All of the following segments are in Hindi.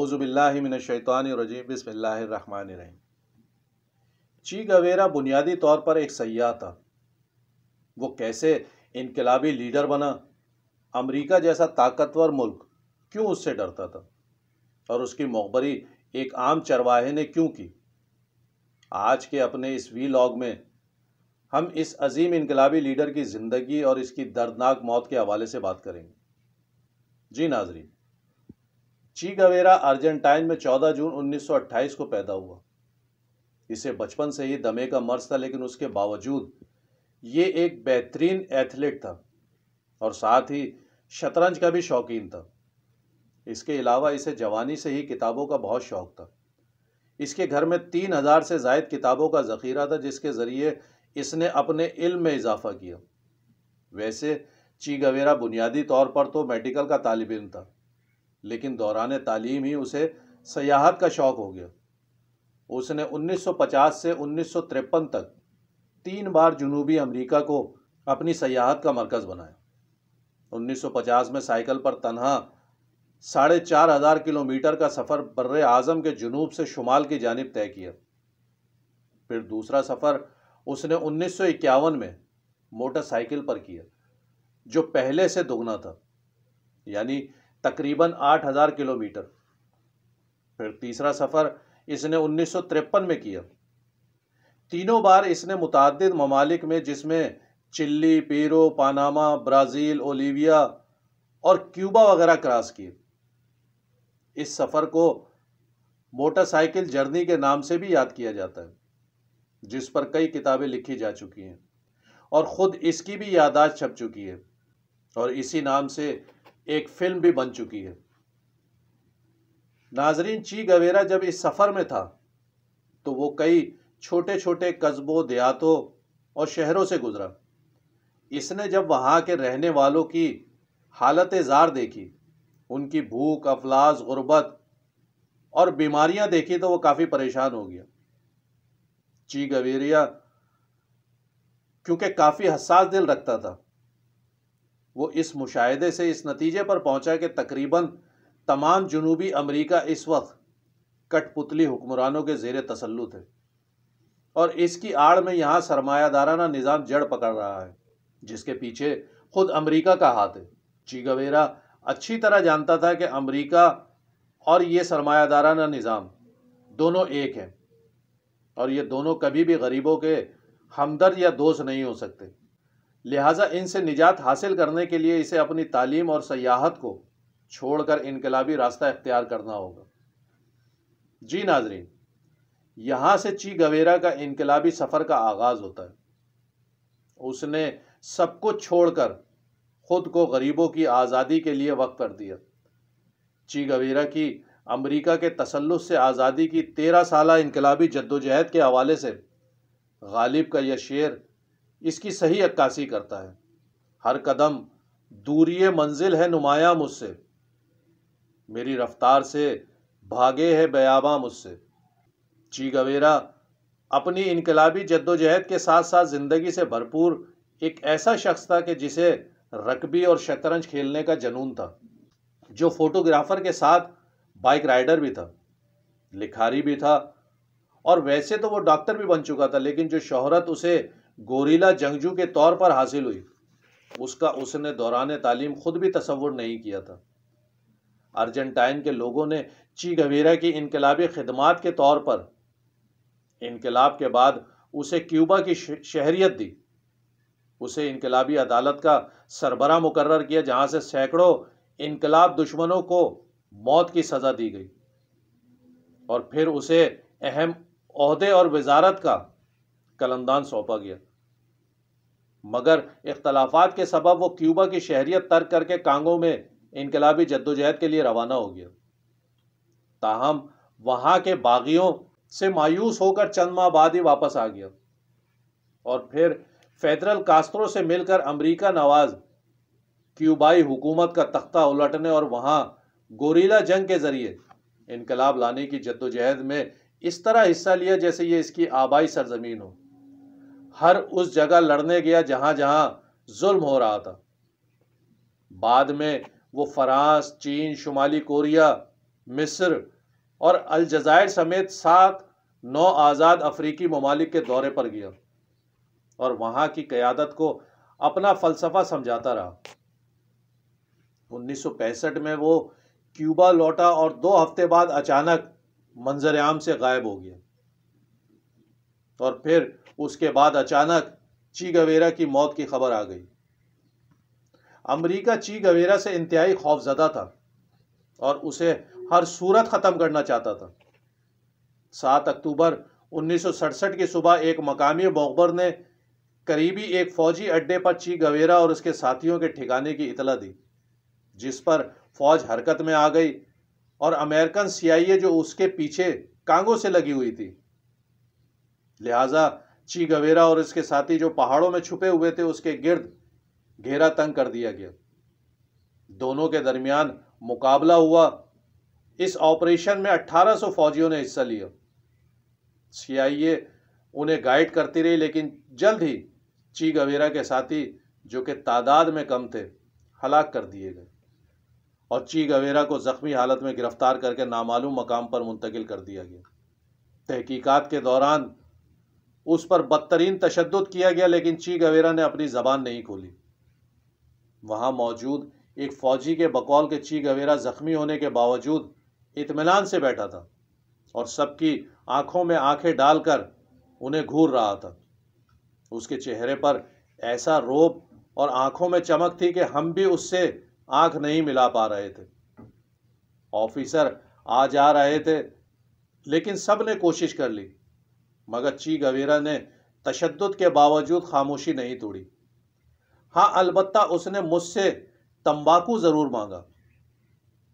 अवज़ुबिल्लिमिनशैतानरजीम बसमीम ची गवेरा बुनियादी तौर पर एक सयाह था वो कैसे इनकलाबी लीडर बना अमरीका जैसा ताकतवर मुल्क क्यों उससे डरता था और उसकी मकबरी एक आम चरवाहे ने क्यों की आज के अपने इस वी लॉग में हम इस अजीम इनकलाबी लीडर की ज़िंदगी और इसकी दर्दनाक मौत के हवाले से बात करेंगे जी नाजरीन ची गवेरा अर्जेंटाइन में 14 जून 1928 को पैदा हुआ इसे बचपन से ही दमे का मर्ज था लेकिन उसके बावजूद ये एक बेहतरीन एथलीट था और साथ ही शतरंज का भी शौकीन था इसके अलावा इसे जवानी से ही किताबों का बहुत शौक था इसके घर में तीन हज़ार से जायद किताबों का ज़ख़ीरा था जिसके ज़रिए इसने अपने इल्म में इजाफ़ा किया वैसे ची गवेरा बुनियादी तौर पर तो मेडिकल का तालब इम था लेकिन दौरान तालीम ही उसे सयाहत का शौक़ हो गया उसने 1950 से उन्नीस तक तीन बार जनूबी अमेरिका को अपनी सयाहत का मरकज़ बनाया 1950 में साइकिल पर तनहा साढ़े चार हज़ार किलोमीटर का सफ़र बर आज़म के जनूब से शुमाल की जानब तय किया फिर दूसरा सफ़र उसने उन्नीस में मोटरसाइकिल पर किया जो पहले से दोगुना था यानी तकरीबन 8000 किलोमीटर फिर तीसरा सफ़र इसने उन्नीस में किया तीनों बार इसने मुतद ममालिक में जिसमें चिल्ली पेरो पानामा ब्राज़ील ओलिविया और क्यूबा वगैरह क्रॉस किए इस सफ़र को मोटरसाइकिल जर्नी के नाम से भी याद किया जाता है जिस पर कई किताबें लिखी जा चुकी हैं और ख़ुद इसकी भी यादाश्त छप चुकी है और इसी नाम से एक फिल्म भी बन चुकी है नाजरीन ची गवेरा जब इस सफ़र में था तो वो कई छोटे छोटे कस्बों देहातों और शहरों से गुज़रा इसने जब वहाँ के रहने वालों की हालत ज़ार देखी उनकी भूख अफलास गुर्बत और बीमारियां देखी तो वो काफ़ी परेशान हो गया ची गवेरिया क्योंकि काफ़ी हसास दिल रखता था वो इस मुशाहदे से इस नतीजे पर पहुंचा कि तकरीबन तमाम जनूबी अमरीका इस वक्त कठपुतली हुक्मरानों के जेर तसलुत है और इसकी आड़ में यहाँ सरमायादाराना निज़ाम जड़ पकड़ रहा है जिसके पीछे खुद अमरीका का हाथ है चीगवेरा अच्छी तरह जानता था कि अमरीका और ये सरमायादाराना निज़ाम दोनों एक हैं और ये दोनों कभी भी गरीबों के हमदर्द या दोस्त नहीं हो सकते लिहाजा इनसे निजात हासिल करने के लिए इसे अपनी तालीम और सयाहत को छोड़कर इनकलाबी रास्ता इख्तियार करना होगा जी नाजरीन यहां से ची गवेरा का इनकलाबी सफ़र का आगाज़ होता है उसने सब कुछ छोड़कर ख़ुद को गरीबों की आज़ादी के लिए वक्त कर दिया ची गवेरा की अमेरिका के तसलुस से आज़ादी की तेरह साल इनकलाबी जद्दोजहद के हवाले से गालिब का यह शेर इसकी सही अक्कासी करता है हर कदम दूरी मंजिल है नुमाया मुझसे मेरी रफ्तार से भागे है बयाबा मुझसे ची गवेरा अपनी इनकलाबी जद्दोजहद के साथ साथ ज़िंदगी से भरपूर एक ऐसा शख्स था कि जिसे रकबी और शतरंज खेलने का जनून था जो फोटोग्राफ़र के साथ बाइक राइडर भी था लिखारी भी था और वैसे तो वो डॉक्टर भी बन चुका था लेकिन जो शोहरत उसे गोरीला जंगजू के तौर पर हासिल हुई उसका उसने दौरान तालीम खुद भी तस्वुर नहीं किया था अर्जेंटाइन के लोगों ने ची गवेरा की इनकलाबी खदमात के तौर पर इनकलाब के बाद उसे क्यूबा की शहरीत दी उसे इनकलाबी अदालत का सरबरा मुकर्र किया जहां से सैकड़ों इनकलाब दुश्मनों को मौत की सज़ा दी गई और फिर उसे अहम अहदे और वजारत का कलमदान सौंपा गया मगर इख्तलाफात के सबब वो क्यूबा की शहरियत तर्क करके कांगो में इनकलाबी जद्दोजहद के लिए रवाना हो गया ताहम वहां के बागियों से मायूस होकर चंद माह बाद ही वापस आ गया और फिर फेडरल कास्त्रों से मिलकर अमरीका नवाज क्यूबाई हुकूमत का तख्ता उलटने और वहां गोरीला जंग के ज़रिए इनकलाब लाने की जद्दोजहद में इस तरह हिस्सा लिया जैसे ये इसकी आबाई सरजमीन हो हर उस जगह लड़ने गया जहां जहां जुल्म हो रहा था बाद में वो फ्रांस चीन शुमाली कोरिया मिस्र और अलजायर समेत सात नौ आज़ाद अफ्रीकी ममालिक के दौरे पर गया और वहां की क़्यादत को अपना फ़लसफ़ा समझाता रहा 1965 में वो क्यूबा लौटा और दो हफ्ते बाद अचानक मंजर आम से गायब हो गया और फिर उसके बाद अचानक ची गवेरा की मौत की खबर आ गई अमरीका ची गवेरा से इंतहाई खौफजदा था और उसे हर सूरत ख़त्म करना चाहता था सात अक्टूबर 1967 की सुबह एक मकामी मोखबर ने करीबी एक फौजी अड्डे पर ची गवेरा और उसके साथियों के ठिकाने की इतला दी जिस पर फौज हरकत में आ गई और अमेरिकन सीआईए जो उसके पीछे कांगो से लगी हुई थी लिहाजा ची गवेरा और इसके साथी जो पहाड़ों में छुपे हुए थे उसके गिर्द घेरा तंग कर दिया गया दोनों के दरमियान मुकाबला हुआ इस ऑपरेशन में 1800 फौजियों ने हिस्सा लिया सीआईए उन्हें गाइड करती रही लेकिन जल्द ही ची गवेरा के साथी जो कि तादाद में कम थे हलाक कर दिए गए और ची गवेरा को ज़ख्मी हालत में गिरफ्तार करके नामालूम मकाम पर मुंतकिल कर दिया गया तहकीकात के दौरान उस पर बदतरीन तशद किया गया लेकिन ची गवेरा ने अपनी ज़बान नहीं खोली वहां मौजूद एक फ़ौजी के बकौल के ची गवेरा ज़ख्मी होने के बावजूद इतमान से बैठा था और सबकी आंखों में आंखें डालकर उन्हें घूर रहा था उसके चेहरे पर ऐसा रोब और आंखों में चमक थी कि हम भी उससे आंख नहीं मिला पा रहे थे ऑफिसर आ जा रहे थे लेकिन सब ने कोशिश कर ली मगर ची गवेरा ने तशद के बावजूद खामोशी नहीं तोड़ी हाँ अलबत् उसने मुझसे तंबाकू ज़रूर मांगा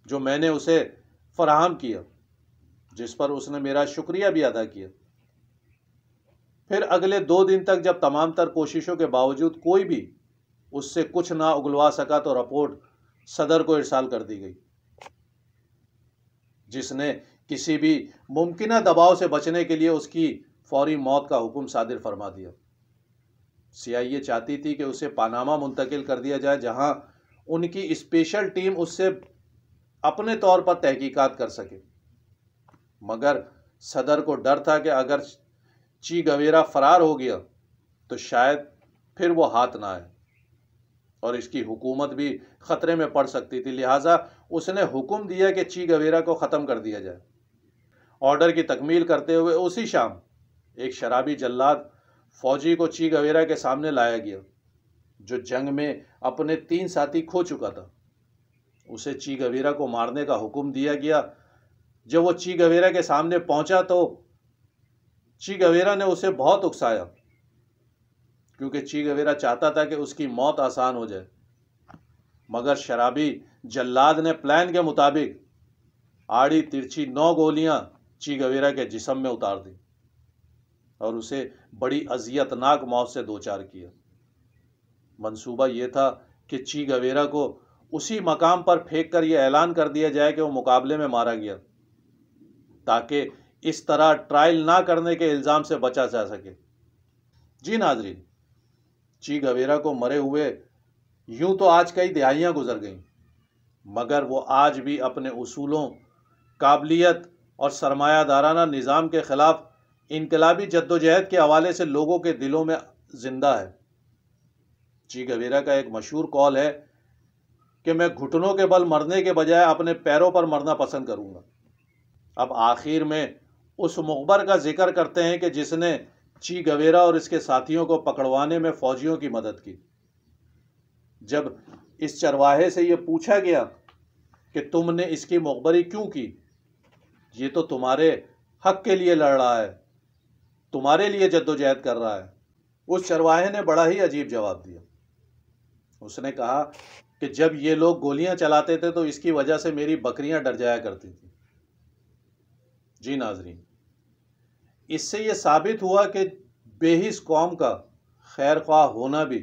जो मैंने उसे फराहम किया जिस पर उसने मेरा शुक्रिया भी अदा किया फिर अगले दो दिन तक जब तमाम तर कोशिशों के बावजूद कोई भी उससे कुछ ना उगलवा सका तो रिपोर्ट सदर को इरसाल कर दी गई जिसने किसी भी मुमकिन दबाव से बचने के लिए उसकी फौरी मौत का हुक्म सादिर फरमा दिया सीआईए चाहती थी कि उसे पानामा मुंतकिल कर दिया जाए जहां उनकी स्पेशल टीम उससे अपने तौर पर तहकीकात कर सके मगर सदर को डर था कि अगर ची गवेरा फरार हो गया तो शायद फिर वो हाथ ना आए और इसकी हुकूमत भी ख़तरे में पड़ सकती थी लिहाजा उसने हुक्म दिया कि ची गवेरा को ख़त्म कर दिया जाए ऑर्डर की तकमील करते हुए उसी शाम एक शराबी जल्लाद फौजी को ची गवेरा के सामने लाया गया जो जंग में अपने तीन साथी खो चुका था उसे ची गवेरा को मारने का हुक्म दिया गया जब वो ची गवेरा के सामने पहुंचा तो ची गवेरा ने उसे बहुत उकसाया क्योंकि ची गवेरा चाहता था कि उसकी मौत आसान हो जाए मगर शराबी जल्लाद ने प्लान के मुताबिक आड़ी तिरछी नौ गोलियां ची गवेरा के जिसम में उतार दी और उसे बड़ी अजियतनाक मौत से दो चार किया मंसूबा यह था कि ची गवेरा को उसी मकाम पर फेंक कर यह ऐलान कर दिया जाए कि वो मुकाबले में मारा गया ताकि इस तरह ट्रायल ना करने के इल्ज़ाम से बचा जा सके जी नाजरीन ची गवेरा को मरे हुए यूं तो आज कई दिहाइयां गुजर गईं मगर वो आज भी अपने उसूलों काबिलियत और सरमायादाराना निज़ाम के ख़िलाफ़ इनकलाबी जद्दोजहद के हवाले से लोगों के दिलों में जिंदा है जी गवेरा का एक मशहूर कॉल है कि मैं घुटनों के बल मरने के बजाय अपने पैरों पर मरना पसंद करूंगा अब आखिर में उस मुखबर का जिक्र करते हैं कि जिसने ची गवेरा और इसके साथियों को पकड़वाने में फौजियों की मदद की जब इस चरवाहे से यह पूछा गया कि तुमने इसकी मकबरी क्यों की ये तो तुम्हारे हक के लिए लड़ रहा है तुम्हारे लिए जद्दोजहद कर रहा है उस चरवाहे ने बड़ा ही अजीब जवाब दिया उसने कहा कि जब ये लोग गोलियां चलाते थे तो इसकी वजह से मेरी बकरियां डर जाया करती थी जी नाजरीन इससे ये साबित हुआ कि बेहिस कौम का खैर ख्वाह होना भी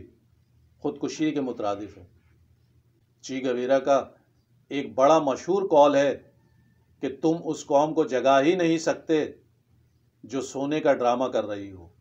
खुदकुशी के मुतरदफ है ची गवीरा का एक बड़ा मशहूर कॉल है कि तुम उस कौम को जगा ही नहीं सकते जो सोने का ड्रामा कर रही हो